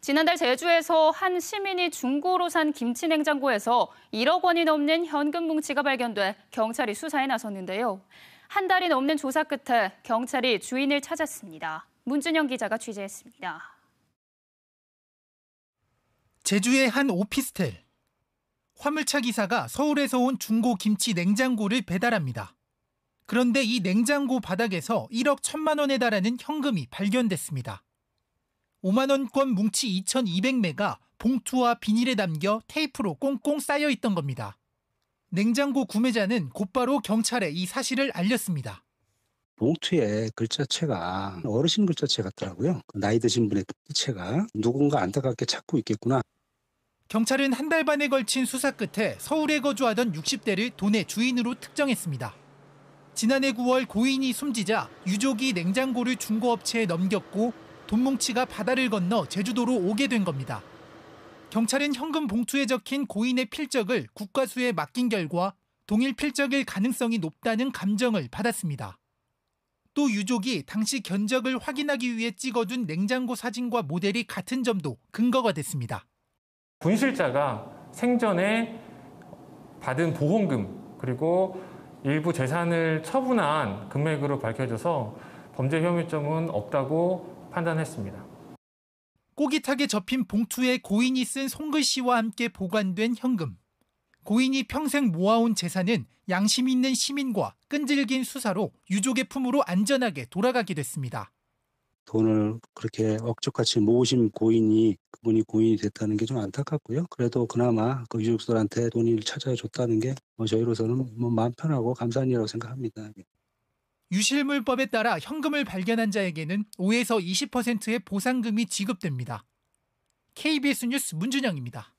지난달 제주에서 한 시민이 중고로 산 김치 냉장고에서 1억 원이 넘는 현금 뭉치가 발견돼 경찰이 수사에 나섰는데요. 한 달이 넘는 조사 끝에 경찰이 주인을 찾았습니다. 문준영 기자가 취재했습니다. 제주의 한 오피스텔. 화물차 기사가 서울에서 온 중고 김치 냉장고를 배달합니다. 그런데 이 냉장고 바닥에서 1억 천만 원에 달하는 현금이 발견됐습니다. 5만원권 뭉치 2200매가 봉투와 비닐에 담겨 테이프로 꽁꽁 쌓여 있던 겁니다. 냉장고 구매자는 곧바로 경찰에 이 사실을 알렸습니다. 봉투의 글자체가 어르신 글자체 같더라고요. 나이 드신 분의 글자체가 누군가 안타깝게 찾고 있겠구나. 경찰은 한 달 반에 걸친 수사 끝에 서울에 거주하던 60대를 돈의 주인으로 특정했습니다. 지난해 9월 고인이 숨지자 유족이 냉장고를 중고업체에 넘겼고 돈뭉치가 바다를 건너 제주도로 오게 된 겁니다. 경찰은 현금 봉투에 적힌 고인의 필적을 국과수에 맡긴 결과 동일 필적일 가능성이 높다는 감정을 받았습니다. 또 유족이 당시 견적을 확인하기 위해 찍어둔 냉장고 사진과 모델이 같은 점도 근거가 됐습니다. 분실자가 생전에 받은 보험금 그리고 일부 재산을 처분한 금액으로 밝혀져서 범죄 혐의점은 없다고 판단했습니다. 꼬깃하게 접힌 봉투에 고인이 쓴 손글씨와 함께 보관된 현금. 고인이 평생 모아온 재산은 양심 있는 시민과 끈질긴 수사로 유족의 품으로 안전하게 돌아가게 됐습니다. 돈을 그렇게 억적같이 모으신 고인이 그분이 고인이 됐다는 게 좀 안타깝고요. 그래도 그나마 그 유족들한테 돈을 찾아줬다는 게 뭐 저희로서는 뭐 마음 편하고 감사한 일이라고 생각합니다. 유실물법에 따라 현금을 발견한 자에게는 5에서 20%의 보상금이 지급됩니다. KBS 뉴스 문준영입니다.